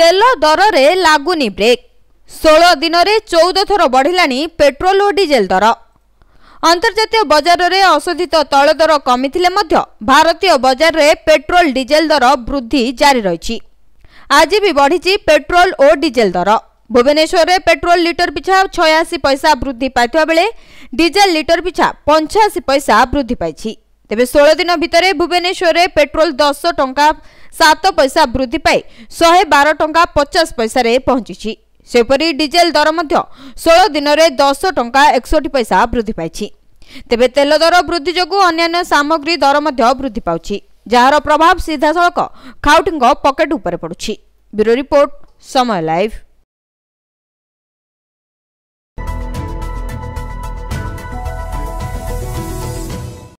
ତେଲ ଦରରେ ଲାଗୁନି ବ୍ରେକ୍ ଷୋହଳ ଦିନରେ ଚଉଦ ଥର ବଢ଼ିଲାଣି ପେଟ୍ରୋଲ ଓ ଡିଜେଲ ଦର ଅନ୍ତର୍ଜାତୀୟ ବଜାରରେ ଅଶୋଧିତ ତୈଳ ଦର କମିଥିଲେ ମଧ୍ୟ ଭାରତୀୟ ବଜାରରେ ପେଟ୍ରୋଲ ଡିଜେଲ ଦର ବୃଦ୍ଧି ଜାରି ରହିଛି ଆଜି ବି ବଢ଼ିଛି ପେଟ୍ରୋଲ ଓ ଡିଜେଲ ଦର ଭୁବନେଶ୍ୱରରେ ପେଟ୍ରୋଲ ଲିଟର ପିଛା ଛୟାଅଶୀ ପଇସା ବୃଦ୍ଧି ପାଇଥିବା ବେଳେ ଡିଜେଲ ଲିଟର ପିଛା ପଞ୍ଚାଅଶୀ ପଇସା ବୃଦ୍ଧି ପାଇଛି ତେବେ ଷୋହଳ ଦିନ ଭିତରେ ଭୁବନେଶ୍ୱରରେ ପେଟ୍ରୋଲ ଦଶ ଟଙ୍କା ସାତ ପଇସା ବୃଦ୍ଧି ପାଇ ଶହେ ବାର ଟଙ୍କା ପଚାଶ ପଇସାରେ ପହଞ୍ଚିଛି ସେହିପରି ଡିଜେଲ ଦର ମଧ୍ୟ ଷୋହଳ ଦିନରେ ଦଶ ଟଙ୍କା ଏକଷଠି ପଇସା ବୃଦ୍ଧି ପାଇଛି ତେବେ ତେଲ ଦର ବୃଦ୍ଧି ଯୋଗୁଁ ଅନ୍ୟାନ୍ୟ ସାମଗ୍ରୀ ଦର ମଧ୍ୟ ବୃଦ୍ଧି ପାଉଛି ଯାହାର ପ୍ରଭାବ ସିଧାସଳଖ ଖାଉଟିଙ୍କ ପକେଟ୍ ଉପରେ ପଡ଼ୁଛି ବ୍ୟୁରୋ ରିପୋର୍ଟ ସମୟ ଲାଇଭ୍